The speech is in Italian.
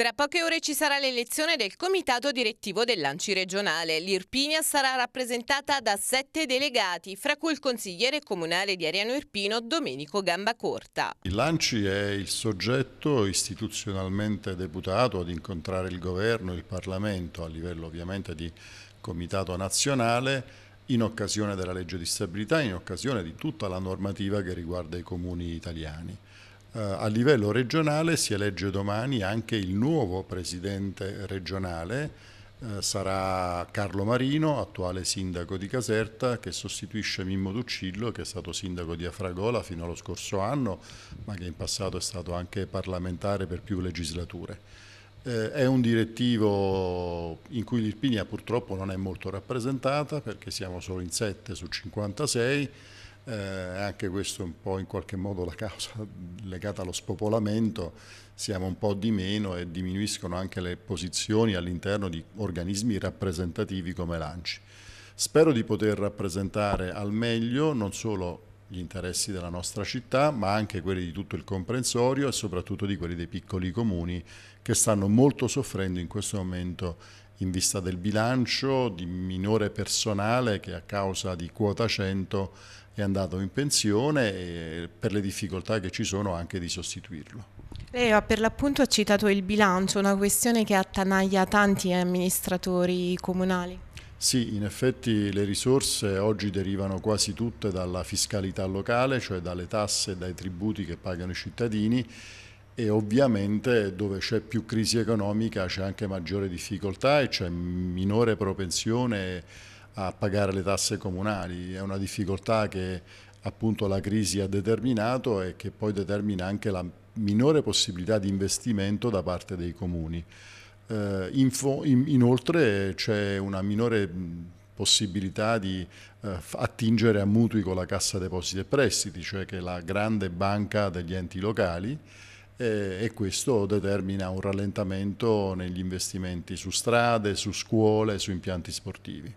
Tra poche ore ci sarà l'elezione del comitato direttivo dell'Anci regionale. L'Irpinia sarà rappresentata da sette delegati, fra cui il consigliere comunale di Ariano Irpino Domenico Gambacorta. L'Anci è il soggetto istituzionalmente deputato ad incontrare il governo e il Parlamento a livello ovviamente di comitato nazionale in occasione della legge di stabilità, in occasione di tutta la normativa che riguarda i comuni italiani. Eh, a livello regionale si elegge domani anche il nuovo presidente regionale, eh, sarà Carlo Marino, attuale sindaco di Caserta, che sostituisce Mimmo Duccillo, che è stato sindaco di Afragola fino allo scorso anno, ma che in passato è stato anche parlamentare per più legislature. Eh, è un direttivo in cui l'Irpinia purtroppo non è molto rappresentata perché siamo solo in 7 su 56 eh, anche questo è un po' in qualche modo la causa legata allo spopolamento, siamo un po' di meno e diminuiscono anche le posizioni all'interno di organismi rappresentativi come l'ANCI. Spero di poter rappresentare al meglio non solo gli interessi della nostra città, ma anche quelli di tutto il comprensorio e soprattutto di quelli dei piccoli comuni che stanno molto soffrendo in questo momento in vista del bilancio, di minore personale che a causa di quota 100 è andato in pensione e per le difficoltà che ci sono anche di sostituirlo. Lei per l'appunto ha citato il bilancio, una questione che attanaglia tanti amministratori comunali. Sì, in effetti le risorse oggi derivano quasi tutte dalla fiscalità locale, cioè dalle tasse e dai tributi che pagano i cittadini e ovviamente dove c'è più crisi economica c'è anche maggiore difficoltà e c'è minore propensione a pagare le tasse comunali. È una difficoltà che appunto la crisi ha determinato e che poi determina anche la minore possibilità di investimento da parte dei comuni. Eh, inoltre c'è una minore possibilità di eh, attingere a mutui con la Cassa Depositi e Prestiti, cioè che è la grande banca degli enti locali eh, e questo determina un rallentamento negli investimenti su strade, su scuole, su impianti sportivi.